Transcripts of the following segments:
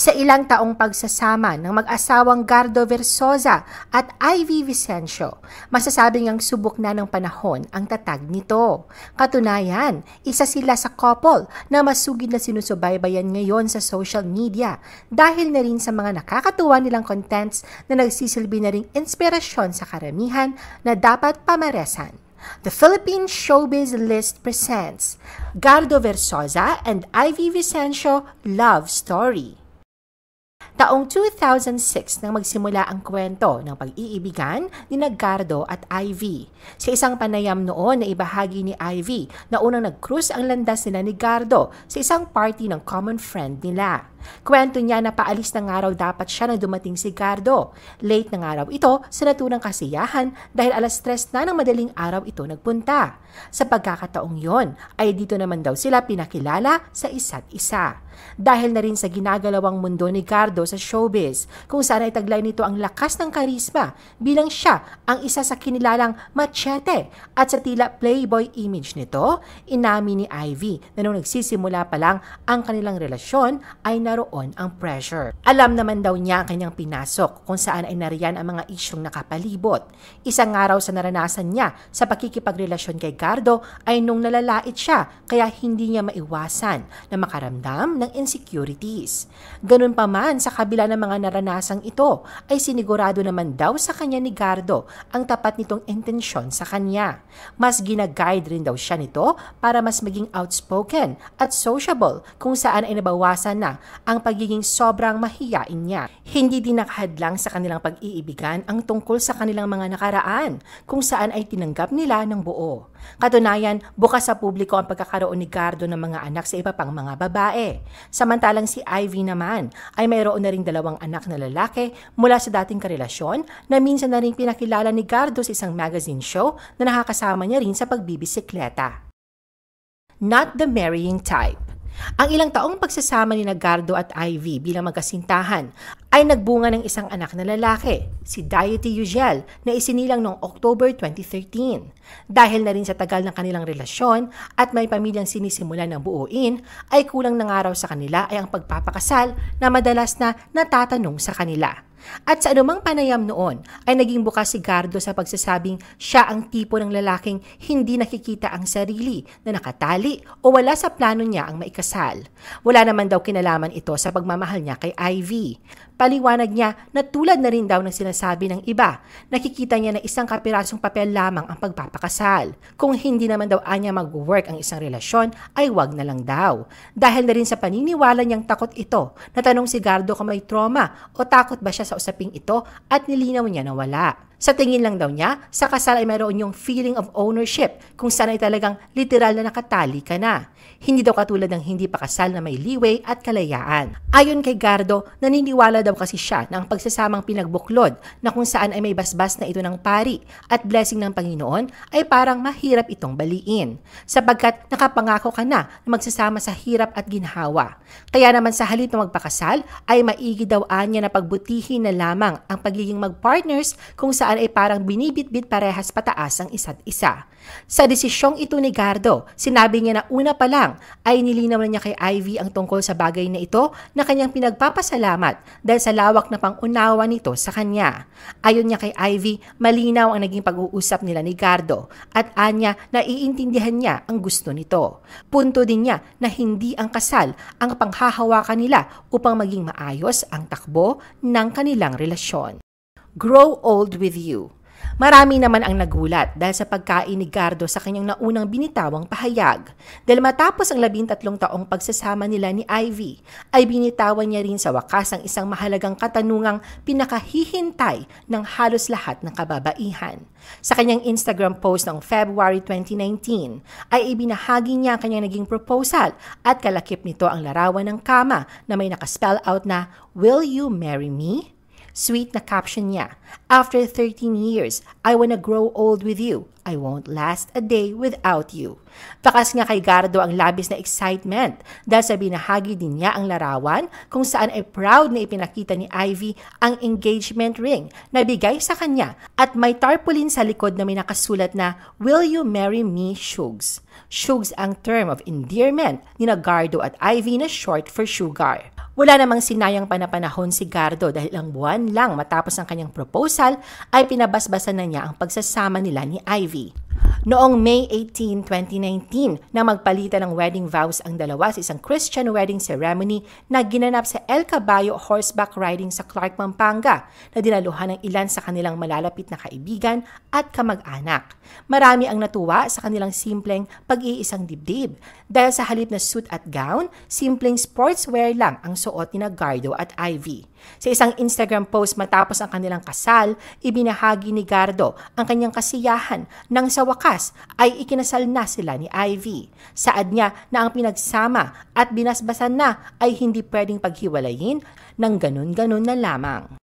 Sa ilang taong pagsasama ng mag-asawang Gardo Versosa at Ivy Vicencio, masasabi ngang subok na ng panahon ang tatag nito. Katunayan, isa sila sa couple na masugid na sinusubaybayan ngayon sa social media dahil na rin sa mga nakakatuwa nilang contents na nagsisilbi na ring inspirasyon sa karamihan na dapat pamaresan. The Philippine Showbiz List presents Gardo Versosa and Ivy Vicencio Love Story. Taong 2006 nang magsimula ang kwento ng pag-iibigan ni Naggardo at Ivy. Sa isang panayam noon na ibahagi ni Ivy na unang nag-cruise ang landas nila ni Gardo sa isang party ng common friend nila. Kwento niya na paalis ng araw dapat siya na dumating si Gardo. Late ng araw ito sa naturang kasiyahan dahil alas tres na ng madaling araw ito nagpunta. Sa pagkakataong yon ay dito naman daw sila pinakilala sa isa't isa dahil na rin sa ginagalawang mundo ni Cardo sa showbiz kung saan ay taglay nito ang lakas ng karisma bilang siya ang isa sa kinilalang machete at sa tila playboy image nito, inamin ni Ivy na nung nagsisimula pa lang ang kanilang relasyon ay naroon ang pressure. Alam naman daw niya ang kanyang pinasok kung saan ay nariyan ang mga isyong nakapalibot. Isang araw sa naranasan niya sa pakikipagrelasyon kay Cardo ay nung nalalait siya kaya hindi niya maiwasan na makaramdam ng ng insecurities. Ganun pa man, sa kabila ng mga naranasang ito, ay sinigurado naman daw sa kanya ni Gardo ang tapat nitong intensyon sa kanya. Mas ginaguide rin daw siya nito para mas maging outspoken at sociable kung saan ay nabawasan na ang pagiging sobrang mahiyain niya. Hindi din nakahadlang sa kanilang pag-iibigan ang tungkol sa kanilang mga nakaraan kung saan ay tinanggap nila ng buo. Katunayan, bukas sa publiko ang pagkakaroon ni Gardo ng mga anak sa iba pang mga babae. Samantalang si Ivy naman ay mayroon na ring dalawang anak na lalaki mula sa dating karelasyon na minsan na rin pinakilala ni Gardo sa isang magazine show na nakakasama niya rin sa pagbibisikleta. Not the Marrying Type ang ilang taong pagsasama ni Nagardo at Ivy bilang magkasintahan ay nagbunga ng isang anak na lalaki, si Diety Ugel, na isinilang noong October 2013. Dahil na rin sa tagal ng kanilang relasyon at may pamilyang sinisimula ng buuin, ay kulang nangaraw sa kanila ay ang pagpapakasal na madalas na natatanong sa kanila. At sa anumang panayam noon ay naging bukas si Gardo sa pagsasabing siya ang tipo ng lalaking hindi nakikita ang sarili na nakatali o wala sa plano niya ang maikasal. Wala naman daw kinalaman ito sa pagmamahal niya kay Ivy. Paliwanag niya na tulad na rin daw ng sinasabi ng iba, nakikita niya na isang kapirasong papel lamang ang pagpapakasal. Kung hindi naman daw anya mag-work ang isang relasyon, ay wag na lang daw. Dahil na rin sa paniniwala niyang takot ito, natanong si Gardo kung may trauma o takot ba siya sa usaping ito at nilinaw niya na wala. Sa tingin lang daw niya, sa kasal ay mayroon yung feeling of ownership kung saan ay talagang literal na nakatali ka na. Hindi daw katulad ng hindi pa kasal na may leeway at kalayaan. Ayon kay Gardo, naniniwala daw kasi siya na pagsasamang pinagbuklod na kung saan ay may basbas na ito ng pari at blessing ng Panginoon ay parang mahirap itong baliin sapagkat nakapangako ka na na magsasama sa hirap at ginhawa. Kaya naman sa halip na magpakasal ay maigi daw anya na pagbutihin na lamang ang pagiging magpartners kung saan saan ay parang binibitbit parehas pataas ang isa't isa. Sa desisyong ito ni Gardo, sinabi niya na una pa lang ay nilinaw na niya kay Ivy ang tungkol sa bagay na ito na kanyang pinagpapasalamat dahil sa lawak na pangunawa nito sa kanya. Ayon niya kay Ivy, malinaw ang naging pag-uusap nila ni Gardo at anya na iintindihan niya ang gusto nito. Punto din niya na hindi ang kasal ang panghahawakan nila upang maging maayos ang takbo ng kanilang relasyon grow old with you. Marami naman ang nagulat dahil sa pagkain ni Gardo sa kanyang naunang binitawang pahayag. Dahil matapos ang labintatlong taong pagsasama nila ni Ivy, ay binitawan niya rin sa wakas ang isang mahalagang katanungang pinakahihintay ng halos lahat ng kababaihan. Sa kanyang Instagram post noong February 2019, ay ibinahagi niya ang kanyang naging proposal at kalakip nito ang larawan ng kama na may nakaspell out na, Will you marry me? Sweet na caption niya, After 13 years, I wanna grow old with you. I won't last a day without you. Takas nga kay Gardo ang labis na excitement dahil sa binahagi din niya ang larawan kung saan ay proud na ipinakita ni Ivy ang engagement ring na bigay sa kanya at may tarpaulin sa likod na may nakasulat na Will you marry me, Shugs? Shugs ang term of endearment ni Gardo at Ivy na short for Sugar. Wala namang sinayang panapanahon si Gardo dahil ang buwan lang matapos ang kanyang proposal ay pinabasbasan na niya ang pagsasama nila ni Ivy. Noong May 18, 2019, na magpalitan ng wedding vows ang dalawa sa isang Christian wedding ceremony na ginanap sa El Caballo horseback riding sa Clark, Pampanga, na dinaluhan ng ilan sa kanilang malalapit na kaibigan at kamag-anak. Marami ang natuwa sa kanilang simpleng pag-iisang dibdib dahil sa halip na suit at gown, simpleng sportswear lang ang suot ni na Gardo at Ivy. Sa isang Instagram post matapos ang kanilang kasal, ibinahagi ni Gardo ang kanyang kasiyahan nang sa wakas ay ikinasal na sila ni Ivy. Saad niya na ang pinagsama at binasbasan na ay hindi pwedeng paghiwalayin ng ganun-ganun na lamang.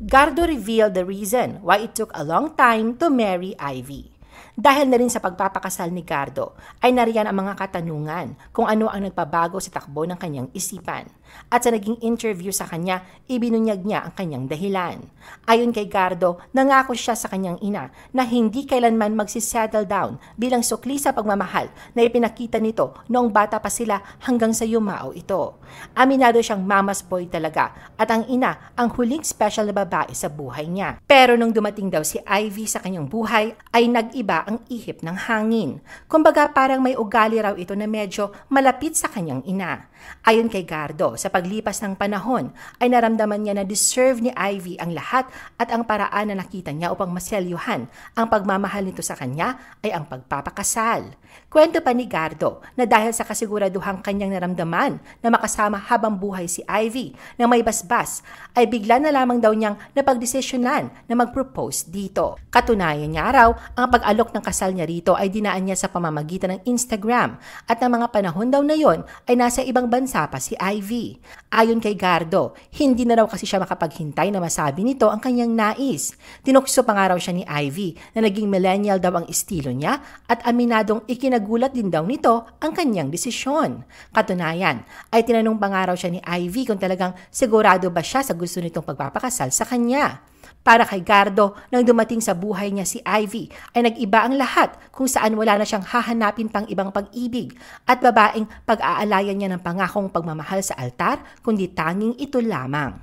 Gardo revealed the reason why it took a long time to marry Ivy. Dahil na rin sa pagpapakasal ni Gardo, ay nariyan ang mga katanungan kung ano ang nagpabago sa takbo ng kanyang isipan. At sa naging interview sa kanya, ibinunyag niya ang kanyang dahilan. Ayon kay Gardo, nangako siya sa kanyang ina na hindi kailanman magsisettle down bilang sukli sa pagmamahal na ipinakita nito noong bata pa sila hanggang sa yumao ito. Aminado siyang mama's boy talaga at ang ina ang huling special na babae sa buhay niya. Pero nung dumating daw si Ivy sa kanyang buhay, ay nag-iba ang ihip ng hangin. Kumbaga parang may ugali raw ito na medyo malapit sa kanyang ina. Ayon kay Gardo, sa paglipas ng panahon ay naramdaman niya na deserve ni Ivy ang lahat at ang paraan na nakita niya upang maselyuhan ang pagmamahal nito sa kanya ay ang pagpapakasal. Kwento pa ni Gardo na dahil sa kasiguraduhang kanyang naramdaman na makasama habang buhay si Ivy na may basbas ay bigla na lamang daw niyang napagdesisyonan na mag-propose dito. Katunayan niya raw, ang pag-alok ng kasal niya rito ay dinaan niya sa pamamagitan ng Instagram at ng mga panahon daw na yon ay nasa ibang bansa pa si Ivy. Ayon kay Gardo, hindi na raw kasi siya makapaghintay na masabi nito ang kanyang nais. Tinukso pa nga raw siya ni Ivy na naging millennial daw ang estilo niya at aminadong ikinagulat din daw nito ang kanyang desisyon. Katunayan, ay tinanong pa nga raw siya ni Ivy kung talagang sigurado ba siya sa gusto nitong pagpapakasal sa kanya. Para kay Gardo, nang dumating sa buhay niya si Ivy, ay nag-iba ang lahat kung saan wala na siyang hahanapin pang ibang pag-ibig at babaeng pag-aalayan niya ng pangakong pagmamahal sa altar, kundi tanging ito lamang.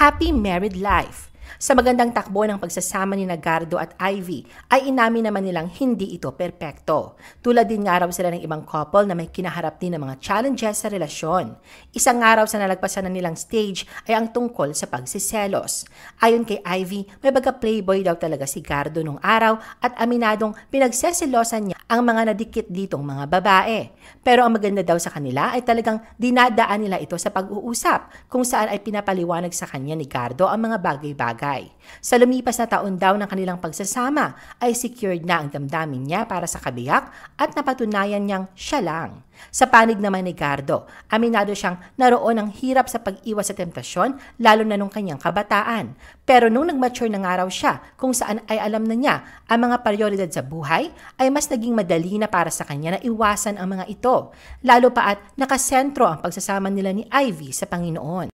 Happy Married Life sa magandang takbo ng pagsasama ni Nagardo at Ivy ay inamin naman nilang hindi ito perpekto. Tulad din nga araw sila ng ibang couple na may kinaharap din ng mga challenges sa relasyon. Isang araw sa nalagpasan na nilang stage ay ang tungkol sa pagsiselos. Ayon kay Ivy, may baga playboy daw talaga si Gardo nung araw at aminadong pinagseselosan niya ang mga nadikit ditong mga babae. Pero ang maganda daw sa kanila ay talagang dinadaan nila ito sa pag-uusap kung saan ay pinapaliwanag sa kanya ni Gardo ang mga bagay-bagay bagay. Sa lumipas na taon daw ng kanilang pagsasama ay secured na ang damdamin niya para sa kabiyak at napatunayan niyang siya lang. Sa panig naman ni Gardo, aminado siyang naroon ang hirap sa pag-iwas sa temptasyon lalo na nung kanyang kabataan. Pero nung nag-mature nga araw siya kung saan ay alam na niya ang mga prioridad sa buhay ay mas naging madali na para sa kanya na iwasan ang mga ito. Lalo pa at nakasentro ang pagsasama nila ni Ivy sa Panginoon.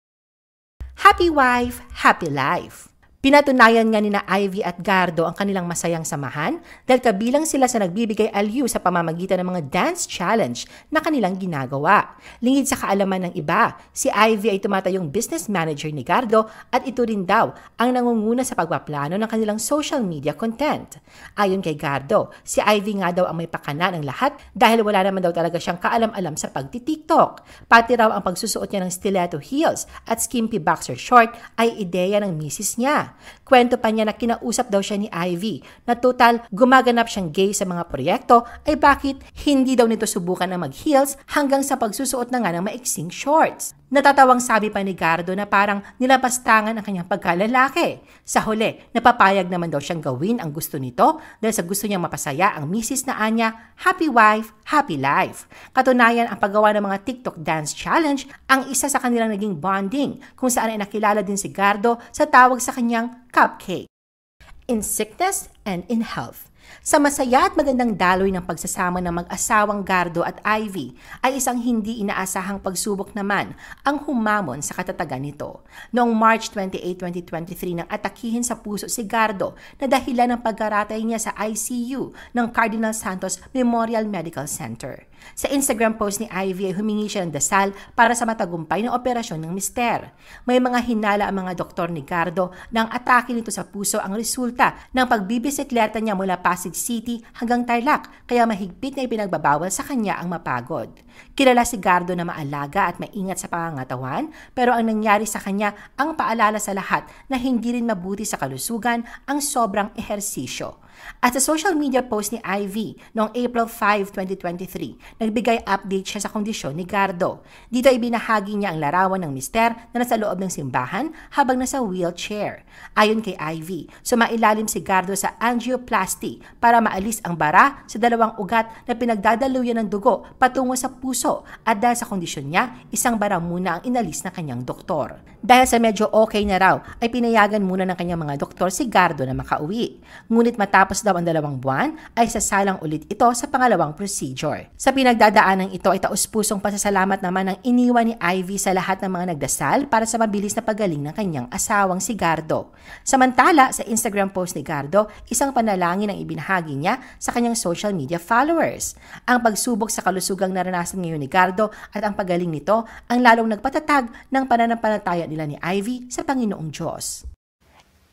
Happy wife, happy life. Pinatunayan nga ni na Ivy at Gardo ang kanilang masayang samahan dahil kabilang sila sa nagbibigay aliw sa pamamagitan ng mga dance challenge na kanilang ginagawa. Lingid sa kaalaman ng iba, si Ivy ay tumatayong business manager ni Gardo at ito rin daw ang nangunguna sa pagpaplano ng kanilang social media content. Ayon kay Gardo, si Ivy nga daw ang may pakana ng lahat dahil wala naman daw talaga siyang kaalam-alam sa pagti-TikTok. Pati raw ang pagsusuot niya ng stiletto heels at skimpy boxer short ay ideya ng misis niya. Kwento pa niya na kinausap daw siya ni Ivy na total gumaganap siyang gay sa mga proyekto ay bakit hindi daw nito subukan na mag-heels hanggang sa pagsusuot na nga ng maiksing shorts. Natatawang sabi pa ni Gardo na parang nilabastangan ang kanyang pagkalalaki. Sa huli, napapayag naman daw siyang gawin ang gusto nito dahil sa gusto niyang mapasaya ang misis na Anya, happy wife, happy life. Katunayan, ang paggawa ng mga TikTok dance challenge ang isa sa kanilang naging bonding kung saan ay nakilala din si Gardo sa tawag sa kanyang cupcake. In sickness and in health. Sa masaya at magandang daloy ng pagsasama ng mag-asawang Gardo at Ivy ay isang hindi inaasahang pagsubok naman ang humamon sa katatagan nito. Noong March 28, 2023 nang atakihin sa puso si Gardo na dahilan ng pagkaratay niya sa ICU ng Cardinal Santos Memorial Medical Center. Sa Instagram post ni Ivy ay humingi siya ng dasal para sa matagumpay ng operasyon ng mister. May mga hinala ang mga doktor ni Gardo nang atake nito sa puso ang resulta ng pagbibisikleta niya mula Pasig City hanggang Tarlac kaya mahigpit na ipinagbabawal sa kanya ang mapagod. Kilala si Gardo na maalaga at maingat sa pangangatawan pero ang nangyari sa kanya ang paalala sa lahat na hindi rin mabuti sa kalusugan ang sobrang ehersisyo. At sa social media post ni Ivy noong April 5, 2023, nagbigay update siya sa kondisyon ni Gardo. Dito ay binahagi niya ang larawan ng mister na nasa loob ng simbahan habang nasa wheelchair. Ayon kay Ivy, sumailalim si Gardo sa angioplasty para maalis ang bara sa dalawang ugat na pinagdadaluyan ng dugo patungo sa puso at dahil sa kondisyon niya, isang bara muna ang inalis na kanyang doktor. Dahil sa medyo okay na raw, ay pinayagan muna ng kanyang mga doktor si Gardo na makauwi. Ngunit matapos matapos daw ang dalawang buwan, ay sasalang ulit ito sa pangalawang procedure. Sa pinagdadaanan ito ay taus-pusong pasasalamat naman ang iniwan ni Ivy sa lahat ng mga nagdasal para sa mabilis na pagaling ng kanyang asawang si Gardo. Samantala, sa Instagram post ni Gardo, isang panalangin ang ibinahagi niya sa kanyang social media followers. Ang pagsubok sa kalusugang naranasan ngayon ni Gardo at ang pagaling nito ang lalong nagpatatag ng pananampalataya nila ni Ivy sa Panginoong Diyos.